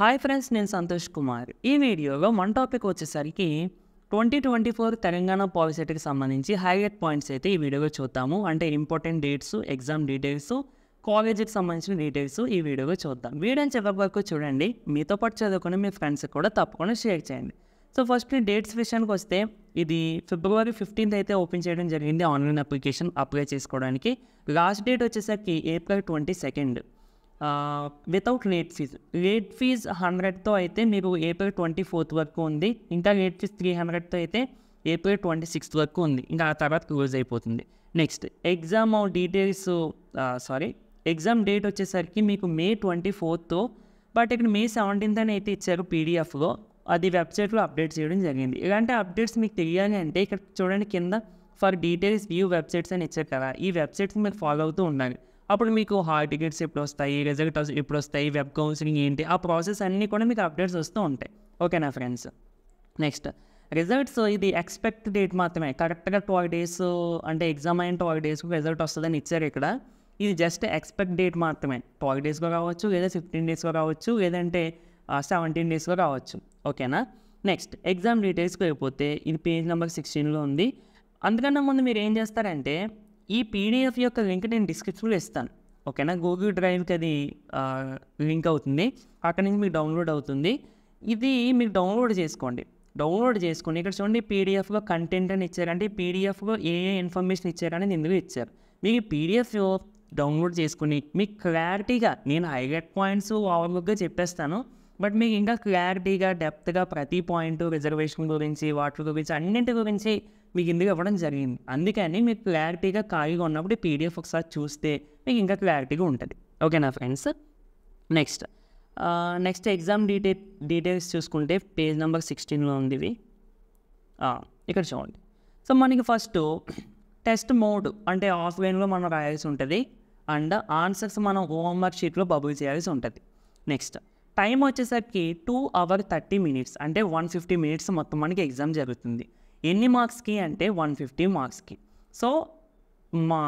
hi friends నేను సంతోష్ కుమార్ ఈ వీడియోలో మన టాపిక్ వచ్చేసరికి ట్వంటీ ట్వంటీ ఫోర్ తెలంగాణ పాలసీటీకి సంబంధించి హైలైట్ పాయింట్స్ అయితే ఈ వీడియోలో చూద్దాము అంటే ఇంపార్టెంట్ డేట్స్ ఎగ్జామ్ డీటెయిల్స్ కాలేజీకి సంబంధించిన డీటెయిల్స్ ఈ వీడియోలో చూద్దాం వీడియో చివరి వరకు చూడండి మీతో పాటు చదువుకుని మీ ఫ్రెండ్స్కి కూడా తప్పకుండా షేర్ చేయండి సో ఫస్ట్ డేట్స్ విషయానికి వస్తే ఇది ఫిబ్రవరి ఫిఫ్టీన్త్ అయితే ఓపెన్ చేయడం జరిగింది ఆన్లైన్ అప్లికేషన్ అప్లై చేసుకోవడానికి లాస్ట్ డేట్ వచ్చేసరికి April twenty second without late fees late fees హండ్రెడ్తో అయితే మీరు ఏప్రిల్ ట్వంటీ ఫోర్త్ వరకు ఉంది ఇంకా లేట్ ఫీజ్ త్రీ హండ్రెడ్తో అయితే ఏప్రిల్ ట్వంటీ సిక్స్త్ వరకు ఉంది ఇంకా ఆ తర్వాత క్లోజ్ అయిపోతుంది next exam details sorry exam date వచ్చేసరికి మీకు మే ట్వంటీ ఫోర్త్ బట్ ఇక్కడ మే సెవెంటీన్త్ అని అయితే ఇచ్చారు పీడిఎఫ్లో అది వెబ్సైట్లో అప్డేట్ చేయడం జరిగింది ఇలాంటి అప్డేట్స్ మీకు తెలియాలి అంటే ఇక్కడ చూడండి కింద ఫర్ డీటెయిల్స్ వ్యూ వెబ్సైట్స్ అని ఇచ్చారు కదా ఈ వెబ్సైట్స్ మీరు ఫాలో అవుతూ ఉండాలి అప్పుడు మీకు హాల్ టికెట్స్ ఎప్పుడు వస్తాయి రిజల్ట్ ఎప్పుడు వస్తాయి వెబ్ కౌన్సిలింగ్ ఏంటి ఆ ప్రాసెస్ అన్నీ కూడా మీకు అప్డేట్స్ వస్తూ ఉంటాయి ఓకేనా ఫ్రెండ్స్ నెక్స్ట్ రిజల్ట్స్ ఇది ఎక్స్పెక్ట్ డేట్ మాత్రమే కరెక్ట్గా ట్వెల్వ్ డేస్ అంటే ఎగ్జామ్ అయిన ట్వెల్వ్ డేస్కి రిజల్ట్ వస్తుందని ఇచ్చారు ఇక్కడ ఇది జస్ట్ ఎక్స్పెక్ట్ డేట్ మాత్రమే ట్వెల్వ్ డేస్గా కావచ్చు లేదా ఫిఫ్టీన్ డేస్గా కావచ్చు లేదంటే సెవెంటీన్ డేస్లో కావచ్చు ఓకేనా నెక్స్ట్ ఎగ్జామ్ డీటెయిల్స్కి వెళ్ళిపోతే ఇది పేజ్ నెంబర్ సిక్స్టీన్లో ఉంది అందుకన్నా ముందు మీరు ఏం చేస్తారంటే ఈ పీడిఎఫ్ యొక్క లింక్ నేను డిస్క్రిప్షన్లో ఇస్తాను ఓకేనా గూగుల్ డ్రైవ్కి అది లింక్ అవుతుంది అక్కడ నుంచి మీకు డౌన్లోడ్ అవుతుంది ఇది మీరు డౌన్లోడ్ చేసుకోండి డౌన్లోడ్ చేసుకుని ఇక్కడ చూడండి పీడిఎఫ్లో కంటెంట్ అని ఇచ్చారంటే పీడిఎఫ్లో ఏ ఏ ఇన్ఫర్మేషన్ ఇచ్చారని ఇందులో ఇచ్చారు మీకు పీడిఎఫ్ డౌన్లోడ్ చేసుకుని మీకు క్లారిటీగా నేను హైలైట్ పాయింట్స్ ఓవర్లుక్గా చెప్పేస్తాను బట్ మీకు ఇంకా క్లారిటీగా డెప్త్గా ప్రతి పాయింట్ రిజర్వేషన్ గురించి వాటి గురించి అన్నింటి గురించి మీకు ఇందుకు ఇవ్వడం జరిగింది అందుకని మీరు క్లారిటీగా ఖాళీగా ఉన్నప్పుడు పీడిఎఫ్ ఒకసారి చూస్తే మీకు ఇంకా క్లారిటీగా ఉంటుంది ఓకేనా friends next next exam detail details చూసుకుంటే పేజ్ నెంబర్ సిక్స్టీన్లో ఉంది ఇవి ఇక్కడ చూడండి సో మనకి ఫస్ట్ టెస్ట్ మోడ్ అంటే ఆఫ్లైన్లో మనం రాయాల్సి ఉంటుంది అండ్ ఆన్సర్స్ మనం హోంవర్క్ షీట్లో బబుల్ చేయాల్సి ఉంటుంది నెక్స్ట్ టైం వచ్చేసరికి టూ అవర్ థర్టీ మినిట్స్ అంటే వన్ ఫిఫ్టీ మినిట్స్ మొత్తం మనకి ఎగ్జామ్ జరుగుతుంది ఎన్ని మార్క్స్కి అంటే వన్ ఫిఫ్టీ మార్క్స్కి సో మా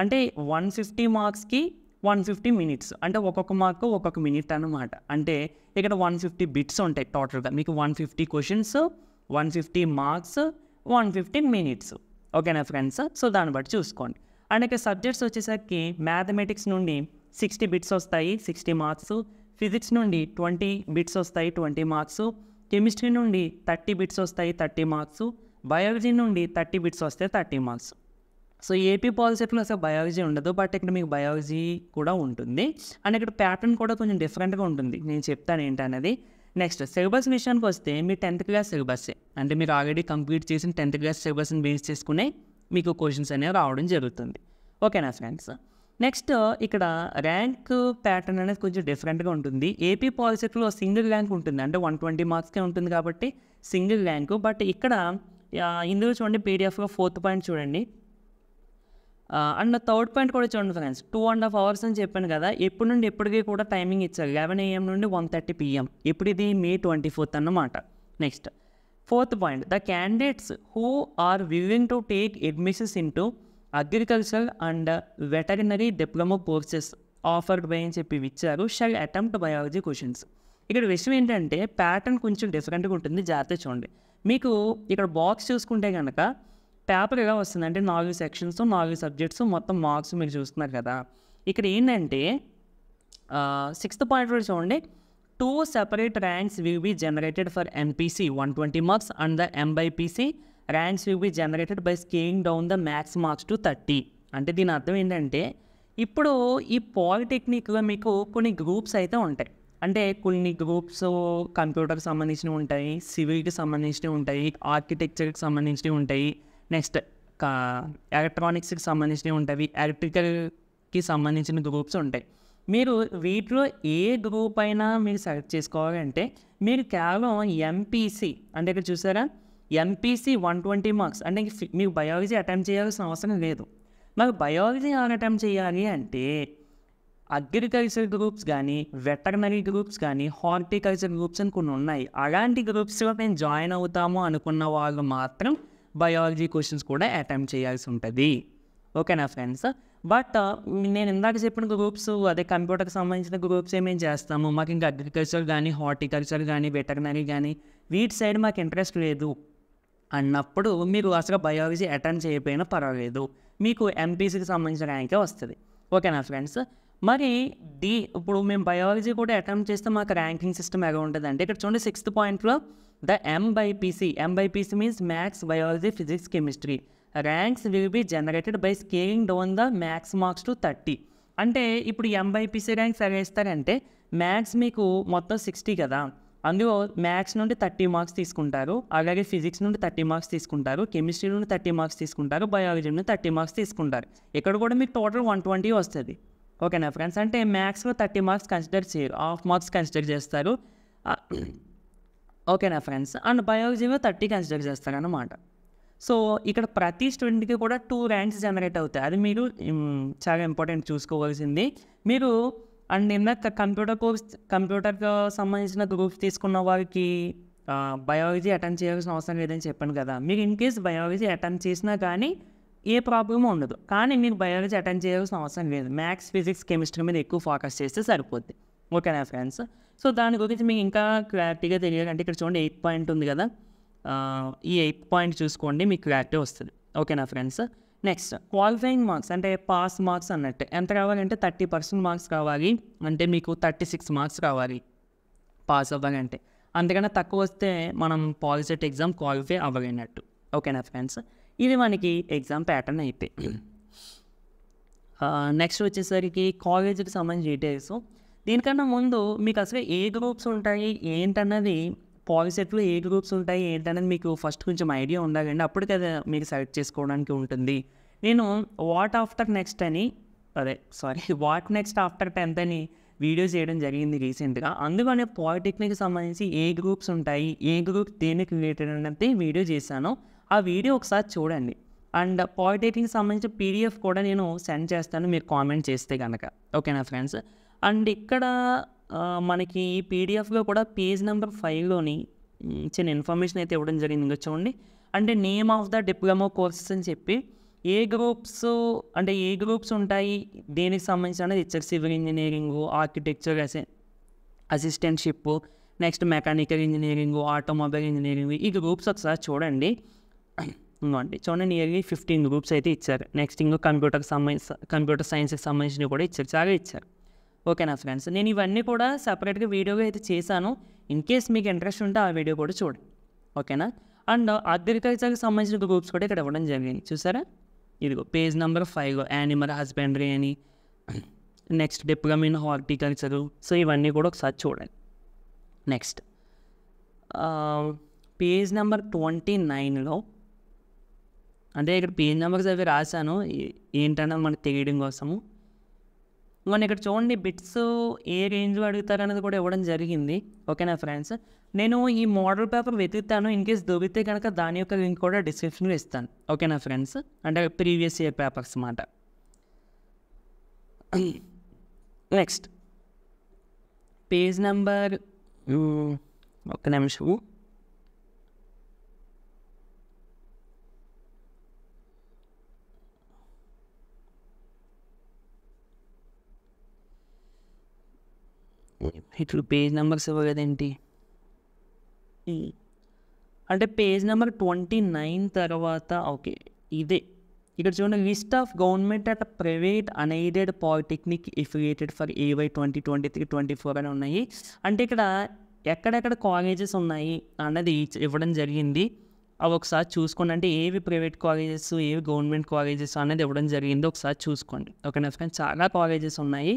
అంటే వన్ ఫిఫ్టీ మార్క్స్కి వన్ ఫిఫ్టీ మినిట్స్ అంటే ఒక్కొక్క మార్క్ ఒక్కొక్క మినిట్ అనమాట అంటే ఇక్కడ వన్ ఫిఫ్టీ బిట్స్ ఉంటాయి టోటల్గా మీకు one fifty questions one fifty marks one fifty minutes ఓకేనా ఫ్రెండ్స్ సో దాన్ని బట్టి చూసుకోండి అండ్ ఇక సబ్జెక్ట్స్ వచ్చేసరికి మ్యాథమెటిక్స్ నుండి సిక్స్టీ బిట్స్ వస్తాయి సిక్స్టీ మార్క్స్ ఫిజిక్స్ నుండి ట్వంటీ బిట్స్ వస్తాయి ట్వంటీ మార్క్స్ కెమిస్ట్రీ నుండి థర్టీ బిట్స్ వస్తాయి థర్టీ మార్క్స్ బయాలజీ నుండి థర్టీ బిట్స్ వస్తే థర్టీ మార్క్స్ సో ఏపీ పాలిసెట్లో అసలు బయాలజీ ఉండదు బట్ ఇక్కడ మీకు బయాలజీ కూడా ఉంటుంది అండ్ ఇక్కడ ప్యాటర్న్ కూడా కొంచెం డిఫరెంట్గా ఉంటుంది నేను చెప్తాను ఏంటనేది నెక్స్ట్ సిలబస్ విషయానికి వస్తే మీ టెన్త్ క్లాస్ సిలబస్సే అంటే మీరు ఆల్రెడీ కంప్లీట్ చేసిన టెన్త్ క్లాస్ సిలబస్ని బేస్ చేసుకునే మీకు క్వశ్చన్స్ అనేవి రావడం జరుగుతుంది ఓకేనా ఫ్రెండ్స్ నెక్స్ట్ ఇక్కడ ర్యాంక్ ప్యాటర్న్ అనేది కొంచెం డిఫరెంట్గా ఉంటుంది ఏపీ పాలిసెట్లో సింగిల్ ర్యాంక్ ఉంటుంది అంటే వన్ ట్వంటీ మార్క్స్కే ఉంటుంది కాబట్టి సింగిల్ ర్యాంక్ బట్ ఇక్కడ ఇందులో చూడండి పీడిఎఫ్లో ఫోర్త్ పాయింట్ చూడండి అండ్ థర్డ్ పాయింట్ కూడా చూడండి friends two and half hours అని చెప్పాను కదా ఎప్పటి నుండి ఎప్పటికీ కూడా టైమింగ్ ఇచ్చారు లెవెన్ ఏఎం నుండి వన్ థర్టీ పిఎం ఇప్పుడు ఇది మే ట్వంటీ ఫోర్త్ అన్నమాట next fourth point the candidates who are willing to take admissions in to agricultural and veterinary diploma courses offered by అని చెప్పి ఇచ్చారు షల్ అటెంప్ట్ బయాలజీ క్వశ్చన్స్ ఇక్కడ విషయం ఏంటంటే ప్యాటర్న్ కొంచెం డిఫరెంట్గా ఉంటుంది జాగ్రత్త చూడండి మీకు ఇక్కడ బాక్స్ చూసుకుంటే కనుక పేపర్ ఎలా వస్తుంది అంటే నాలుగు సెక్షన్స్ నాలుగు సబ్జెక్ట్స్ మొత్తం మార్క్స్ మీరు చూస్తున్నారు కదా ఇక్కడ ఏంటంటే సిక్స్త్ పాయింట్ కూడా చూడండి two separate ranks will be generated for MPC one twenty marks and the MBiPC ranks will be generated by scaling down the maths marks to thirty అంటే దీని అర్థం ఏంటంటే ఇప్పుడు ఈ పాలిటెక్నిక్లో మీకు కొన్ని గ్రూప్స్ అయితే ఉంటాయి అంటే కొన్ని గ్రూప్స్ కంప్యూటర్కి సంబంధించినవి ఉంటాయి సివిల్కి సంబంధించినవి ఉంటాయి ఆర్కిటెక్చర్కి సంబంధించినవి ఉంటాయి నెక్స్ట్ ఎలక్ట్రానిక్స్కి సంబంధించినవి ఉంటాయి ఎలక్ట్రికల్కి సంబంధించిన గ్రూప్స్ ఉంటాయి మీరు వీటిలో ఏ గ్రూప్ అయినా మీరు సెలెక్ట్ చేసుకోవాలంటే మీరు కేవలం ఎంపీసీ అంటే ఇక్కడ చూసారా ఎంపీసీ వన్ ట్వంటీ మార్క్స్ అంటే మీకు బయాలజీ అటెంప్ట్ చేయాల్సిన అవసరం లేదు మరి బయాలజీ ఎవరు అటెంప్ట్ చేయాలి అంటే అగ్రికల్చర్ గ్రూప్స్ కానీ వెటర్నరీ గ్రూప్స్ కానీ హార్టికల్చర్ గ్రూప్స్ అని కొన్ని ఉన్నాయి అలాంటి గ్రూప్స్లో మేము జాయిన్ అవుతాము అనుకున్న వాళ్ళు మాత్రం బయాలజీ క్వశ్చన్స్ కూడా అటెంప్ట్ చేయాల్సి ఉంటుంది ఓకేనా ఫ్రెండ్స్ బట్ నేను ఇందాక చెప్పిన గ్రూప్స్ అదే కంప్యూటర్కి సంబంధించిన గ్రూప్స్ ఏమేం చేస్తాము మాకు ఇంకా అగ్రికల్చర్ కానీ హార్టికల్చర్ కానీ వెటర్నరీ కానీ వీటి సైడ్ మాకు ఇంట్రెస్ట్ లేదు అన్నప్పుడు మీరు అసలు బయాలజీ అటెండ్ చేయకపోయినా పర్వాలేదు మీకు ఎంపీసీకి సంబంధించిన ర్యాంకే వస్తుంది ఓకేనా ఫ్రెండ్స్ మరి డి ఇప్పుడు మేము బయాలజీ కూడా అటెంప్ట్ చేస్తే మాకు ర్యాంకింగ్ సిస్టమ్ ఎలా ఉంటుంది అంటే ఇక్కడ చూడండి సిక్స్త్ పాయింట్లో the MBiPC MBiPC means maths biology physics chemistry ranks will be generated by scaling down the maths marks to thirty అంటే ఇప్పుడు ఎంబైపీసీ ర్యాంక్స్ ఎలా ఇస్తారంటే మ్యాథ్స్ మీకు మొత్తం సిక్స్టీ కదా అందులో మ్యాథ్స్ నుండి థర్టీ మార్క్స్ తీసుకుంటారు అలాగే ఫిజిక్స్ నుండి థర్టీ మార్క్స్ తీసుకుంటారు కెమిస్ట్రీ నుండి థర్టీ మార్క్స్ తీసుకుంటారు బయాలజీ నుండి థర్టీ మార్క్స్ తీసుకుంటారు ఇక్కడ కూడా మీకు టోటల్ వన్ ట్వంటీ వస్తుంది ఓకేనా ఫ్రెండ్స్ అంటే మ్యాథ్స్లో థర్టీ మార్క్స్ కన్సిడర్ చేయరు హాఫ్ మార్క్స్ కన్సిడర్ చేస్తారు ఓకేనా ఫ్రెండ్స్ అండ్ బయాలజీలో థర్టీ కన్సిడర్ చేస్తారు అనమాట సో ఇక్కడ ప్రతి స్టూడెంట్కి కూడా టూ ర్యాంక్స్ జనరేట్ అవుతాయి అది మీరు చాలా ఇంపార్టెంట్ చూసుకోవాల్సింది మీరు అండ్ నిన్న కంప్యూటర్ కోర్స్ కంప్యూటర్కి సంబంధించిన గ్రూప్స్ తీసుకున్న వారికి బయాలజీ అటెండ్ చేయాల్సిన అవసరం లేదని చెప్పాను కదా మీరు ఇన్ కేస్ బయాలజీ అటెండ్ చేసినా కానీ ఏ ప్రాబ్లమ్ ఉండదు కానీ మీరు బయాలజీ అటెండ్ చేయాల్సిన అవసరం లేదు మ్యాథ్స్ ఫిజిక్స్ కెమిస్ట్రీ మీద ఎక్కువ ఫోకస్ చేస్తే సరిపోద్ది ఓకేనా ఫ్రెండ్స్ సో దాని గురించి మీకు ఇంకా క్లారిటీగా తెలియాలంటే ఇక్కడ చూడండి ఎయిట్ పాయింట్ ఉంది కదా ఈ ఎయిట్ పాయింట్ చూసుకోండి మీకు క్లారిటీ వస్తుంది ఓకేనా ఫ్రెండ్స్ నెక్స్ట్ క్వాలిఫైయింగ్ మార్క్స్ అంటే పాస్ మార్క్స్ అన్నట్టు ఎంత కావాలంటే థర్టీ పర్సెంట్ మార్క్స్ కావాలి అంటే మీకు థర్టీ సిక్స్ మార్క్స్ కావాలి పాస్ అవ్వాలంటే అందుకనే తక్కువ వస్తే మనం పాలిసెట్ ఎగ్జామ్ క్వాలిఫై అవ్వలేనట్టు ఓకేనా ఫ్రెండ్స్ ఇది మనకి ఎగ్జామ్ ప్యాటర్న్ అయితే నెక్స్ట్ uh, వచ్చేసరికి కాలేజీకి సంబంధించి డీటెయిల్స్ దీనికన్నా ముందు మీకు అసలు ఏ గ్రూప్స్ ఉంటాయి ఏంటన్నది పాలిసెట్లో ఏ గ్రూప్స్ ఉంటాయి ఏంటనేది మీకు ఫస్ట్ కొంచెం ఐడియా ఉండాలండి అప్పుడు అది మీకు సెలెక్ట్ చేసుకోవడానికి ఉంటుంది నేను వాట్ ఆఫ్టర్ నెక్స్ట్ అని అదే sorry what next after tenth అని వీడియో చేయడం జరిగింది రీసెంట్గా అందుకనే పాలిటెక్నిక్ సంబంధించి ఏ గ్రూప్స్ ఉంటాయి ఏ గ్రూప్ దేనికి రిలేటెడ్ అనేది వీడియో చేశాను ఆ వీడియో ఒకసారి చూడండి అండ్ పాలిటెక్నిక్ సంబంధించి పీడిఎఫ్ కూడా నేను సెండ్ చేస్తాను మీరు కామెంట్ చేస్తే కనుక ఓకేనా ఫ్రెండ్స్ అండ్ ఇక్కడ మనకి ఈ పీడిఎఫ్లో కూడా పేజ్ నెంబర్ ఫైవ్లోని చిన్న ఇన్ఫర్మేషన్ అయితే ఇవ్వడం జరిగింది ఇంకా చూడండి అంటే name of the diploma courses అని చెప్పి ఏ గ్రూప్స్ అంటే ఏ గ్రూప్స్ ఉంటాయి దేనికి సంబంధించి అనేది ఇచ్చారు సివిల్ ఇంజనీరింగ్ ఆర్కిటెక్చర్ అసే assistantship next mechanical engineering automobile engineering ఈ గ్రూప్స్ ఒకసారి చూడండి ఇంకోండి చూడండి నియర్లీ ఫిఫ్టీన్ గ్రూప్స్ అయితే ఇచ్చారు నెక్స్ట్ ఇంకో కంప్యూటర్కి సంబంధించి కంప్యూటర్ సైన్స్కి సంబంధించినవి కూడా ఇచ్చారు చాలా ఇచ్చారు ఓకేనా ఫ్రెండ్స్ నేను ఇవన్నీ కూడా సపరేట్గా వీడియోగా అయితే చేశాను ఇన్ కేస్ మీకు ఇంట్రెస్ట్ ఉంటే ఆ వీడియో కూడా చూడండి ఓకేనా అండ్ uh, అగ్రికల్చర్కి సంబంధించిన గ్రూప్స్ కూడా ఇక్కడ ఇవ్వడం జరిగింది చూసారా ఇదిగో page number five animal husbandry అని next diploma horticulture horticulture so ఇవన్నీ కూడా ఒకసారి చూడండి నెక్స్ట్ పేజ్ నెంబర్ ట్వంటీ నైన్లో అంటే ఇక్కడ పేజ్ నెంబర్స్ అవి రాశాను ఏంటన్నా మనకు తెలియడం కోసము మనం ఇక్కడ చూడండి బిట్స్ ఏ రేంజ్లో అడుగుతారు అనేది కూడా ఇవ్వడం జరిగింది ఓకేనా ఫ్రెండ్స్ నేను ఈ మోడల్ పేపర్ వెతుకుతాను ఇన్ కేస్ దొరికితే కనుక దాని యొక్క లింక్ కూడా డిస్క్రిప్షన్లో ఇస్తాను ఓకేనా ఫ్రెండ్స్ అంటే ప్రీవియస్ ఇయర్ పేపర్స్ మాట నెక్స్ట్ పేజ్ నెంబర్ ఒక నిమిషం ఇప్పుడు పేజ్ నెంబర్స్ ఇవ్వగదేంటి అంటే పేజ్ నెంబర్ ట్వంటీ నైన్ తర్వాత ఓకే ఇదే ఇక్కడ చూడండి list of government at private unaided polytechnic affiliated for AY twenty twenty three twenty four అని ఉన్నాయి అంటే ఇక్కడ ఎక్కడెక్కడ కాలేజెస్ ఉన్నాయి అన్నది ఇవ్వడం జరిగింది అవి ఒకసారి చూసుకోండి అంటే ఏవి ప్రైవేట్ కాలేజెస్ ఏవి గవర్నమెంట్ కాలేజెస్ అనేది ఇవ్వడం జరిగిందో ఒకసారి చూసుకోండి ఓకే ఫ్రెండ్స్ చాలా కాలేజెస్ ఉన్నాయి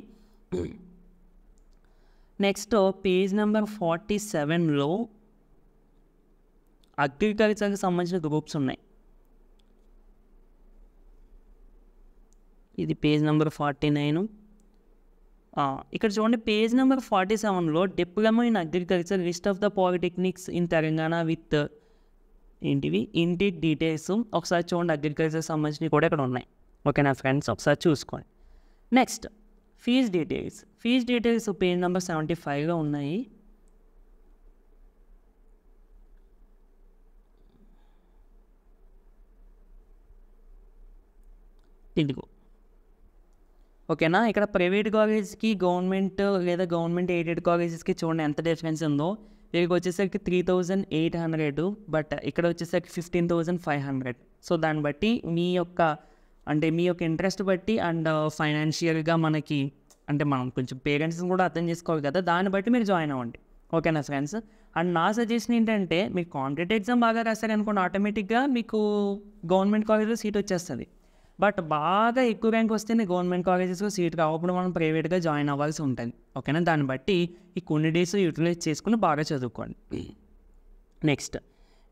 నెక్స్ట్ పేజ్ నెంబర్ ఫార్టీ సెవెన్లో అగ్రికల్చర్కి సంబంధించిన గ్రూప్స్ ఉన్నాయి ఇది పేజ్ నెంబర్ ఫార్టీ నైన్ ఇక్కడ చూడండి పేజ్ నెంబర్ ఫార్టీ సెవెన్లో diploma in agriculture list of the polytechnics in Telangana with ఏంటివి ఇంటి డీటెయిల్స్ ఒకసారి చూడండి అగ్రికల్చర్ సంబంధించినవి కూడా ఇక్కడ ఉన్నాయి ఓకే నా ఫ్రెండ్స్ ఒకసారి చూసుకోండి next fees details fees details page number 75 లో ఉన్నాయి తీనుకో ఓకేనా ఇక్కడ ప్రైవేట్ గరేజ్ కి గవర్నమెంట్ గెత గవర్నమెంట్ ఎయిడెడ్ గరేజెస్ కి చూడండి ఎంత డిఫరెన్స్ ఉందో ఇరిక వచ్చేసరికి 3800 బట్ ఇక్కడ వచ్చేసరికి 15500 సో దాని బట్టి మీొక్క అంటే మీ యొక్క ఇంట్రెస్ట్ బట్టి అండ్ ఫైనాన్షియల్గా uh, మనకి అంటే మనం కొంచెం పేరెంట్స్ని కూడా అర్థం చేసుకోవాలి కదా దాన్ని బట్టి మీరు జాయిన్ అవ్వండి ఓకేనా ఫ్రెండ్స్ అండ్ నా సజెషన్ ఏంటంటే మీకు కాంపిటేటివ్ ఎగ్జామ్ బాగా రాస్తారు అనుకోండి ఆటోమేటిక్గా మీకు గవర్నమెంట్ కాలేజ్లో సీట్ వచ్చేస్తుంది బట్ బాగా ఎక్కువ ర్యాంక్ వస్తేనే గవర్నమెంట్ కాలేజెస్లో సీట్ కావప్పుడు మనం ప్రైవేట్గా జాయిన్ అవ్వాల్సి ఉంటుంది ఓకేనా దాన్ని బట్టి ఈ కొన్ని డేస్ యూటిలైజ్ చేసుకుని బాగా చదువుకోండి నెక్స్ట్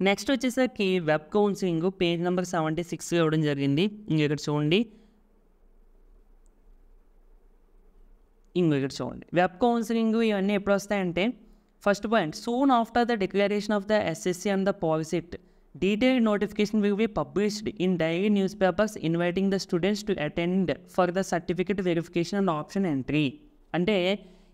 నెక్స్ట్ వచ్చేసరికి web counselling page number seventy six ఇవ్వడం జరిగింది ఇక్కడ చూడండి ఇంకో ఇక్కడ చూడండి వెబ్ కౌన్సిలింగ్ ఇవన్నీ ఎప్పుడు వస్తాయంటే first point soon after the declaration of the SSC and the POLYCET detail notification will be published in daily newspapers inviting the students to attend for the certificate verification and option entry అంటే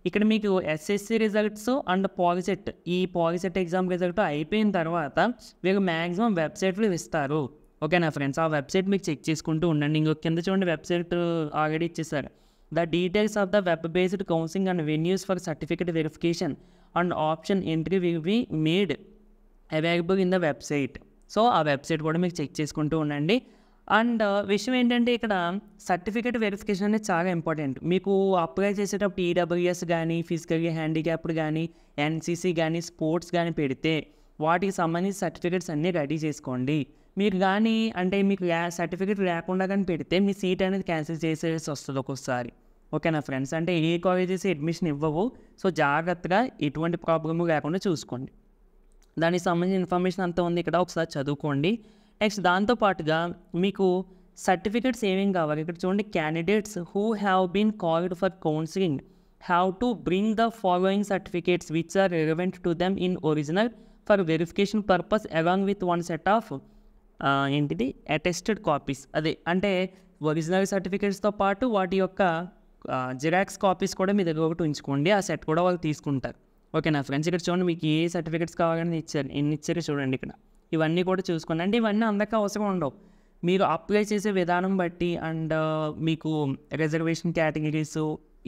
ఇక్కడ మీకు SSC results and POLYCET ఈ POLYCET exam result అయిపోయిన తర్వాత మీకు maximum వెబ్సైట్లు ఇస్తారు ఓకేనా ఫ్రెండ్స్ ఆ వెబ్సైట్ మీకు చెక్ చేసుకుంటూ ఉండండి ఇంకొక కింద చూడండి వెబ్సైట్ ఆల్రెడీ ఇచ్చేసారు the details of the web based counselling and venues for certificate verification and option entry will be made available in the website so ఆ వెబ్సైట్ కూడా మీకు చెక్ చేసుకుంటూ ఉండండి అండ్ విషయం ఏంటంటే ఇక్కడ సర్టిఫికేట్ వెరిఫికేషన్ అనేది చాలా ఇంపార్టెంట్ మీకు అప్లై చేసేటప్పుడు ఈడబ్ల్యూఎస్ కానీ ఫిజికల్గా హ్యాండిక్యాప్డ్ కానీ ఎన్సీసీ కానీ స్పోర్ట్స్ కానీ పెడితే వాటికి సంబంధించి సర్టిఫికేట్స్ అన్నీ రెడీ చేసుకోండి మీరు కానీ అంటే మీకు సర్టిఫికేట్ లేకుండా కానీ పెడితే మీ సీట్ అనేది క్యాన్సిల్ చేసేసి వస్తుంది ఓకే ఓకేనా ఫ్రెండ్స్ అంటే ఏ కాలేజెస్ అడ్మిషన్ ఇవ్వవు సో జాగ్రత్తగా ఎటువంటి ప్రాబ్లము లేకుండా చూసుకోండి దానికి సంబంధించిన ఇన్ఫర్మేషన్ అంతా ఉంది ఇక్కడ ఒకసారి చదువుకోండి నెక్స్ట్ దాంతోపాటుగా మీకు సర్టిఫికేట్స్ ఏమేమి కావాలి ఇక్కడ చూడండి candidates who have been called for counselling have to bring the following certificates which are relevant to them in original for verification purpose along with one set of ఏంటిది అటెస్టెడ్ కాపీస్ అదే అంటే original సర్టిఫికేట్స్తో పాటు వాటి యొక్క xerox copies కూడా మీ దగ్గర ఒకటి ఉంచుకోండి ఆ సెట్ కూడా వాళ్ళు తీసుకుంటారు ఓకేనా ఫ్రెండ్స్ ఇక్కడ చూడండి మీకు ఏ సర్టిఫికేట్స్ కావాలని ఇచ్చారు ఎన్ని ఇచ్చారో చూడండి ఇక్కడ ఇవన్నీ కూడా చూసుకోండి అంటే ఇవన్నీ అందక అవసరం ఉండవు మీరు అప్లై చేసే విధానం బట్టి అండ్ uh, మీకు రిజర్వేషన్ కేటగిరీస్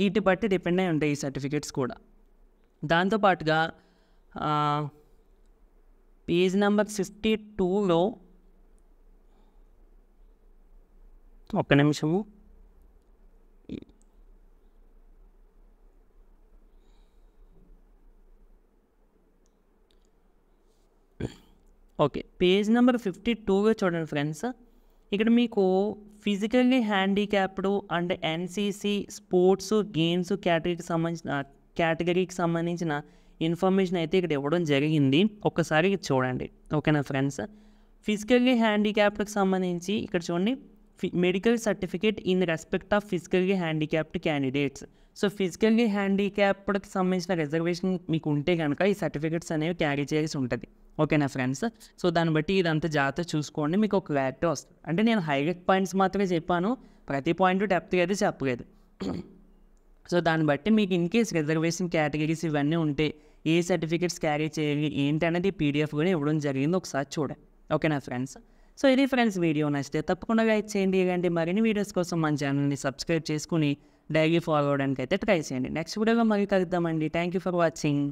వీటి బట్టి డిపెండ్ అయి ఉంటాయి ఈ సర్టిఫికేట్స్ కూడా దాంతోపాటుగా పేజ్ నెంబర్ ఫిఫ్టీ టూలో ఒక్క నిమిషము ఓకే పేజ్ నెంబర్ ఫిఫ్టీ టూగా చూడండి ఫ్రెండ్స్ ఇక్కడ మీకు physically handicapped and NCC sports games కేటగిరీకి సంబంధించిన కేటగిరీకి సంబంధించిన ఇన్ఫర్మేషన్ అయితే ఇక్కడ ఇవ్వడం జరిగింది ఒక్కసారి చూడండి ఓకేనా ఫ్రెండ్స్ ఫిజికల్లీ హ్యాండిక్యాప్డ్కి సంబంధించి ఇక్కడ చూడండి medical certificate in respect of physically handicapped candidates so physically హ్యాండిక్యాప్డ్కి సంబంధించిన రిజర్వేషన్ మీకు ఉంటే కనుక ఈ సర్టిఫికేట్స్ అనేవి క్యారీ చేయాల్సి ఉంటుంది ఓకేనా ఫ్రెండ్స్ సో దాన్ని బట్టి ఇదంతా జాగ్రత్త చూసుకోండి మీకు ఒక క్లారిటీ వస్తుంది అంటే నేను హైలైట్ పాయింట్స్ మాత్రమే చెప్పాను ప్రతి పాయింట్ డెప్త్ అయితే చెప్పలేదు సో దాన్ని బట్టి మీకు ఇన్ కేస్ రిజర్వేషన్ కేటగిరీస్ ఇవన్నీ ఉంటే ఏ సర్టిఫికేట్స్ క్యారీ చేయాలి ఏంటి అనేది పీడిఎఫ్ కూడా ఇవ్వడం జరిగింది ఒకసారి చూడండి ఓకేనా ఫ్రెండ్స్ సో ఇది ఫ్రెండ్స్ వీడియో నచ్చితే తప్పకుండా లైక్ చేయండి ఇవ్వండి మరిన్ని వీడియోస్ కోసం మన ఛానల్ని సబ్స్క్రైబ్ చేసుకుని డైలీ ఫాలో అవ్వడానికి అయితే ట్రై చేయండి నెక్స్ట్ వీడియోలో మరీ కలుద్దామండి థ్యాంక్ యూ ఫర్ వాచింగ్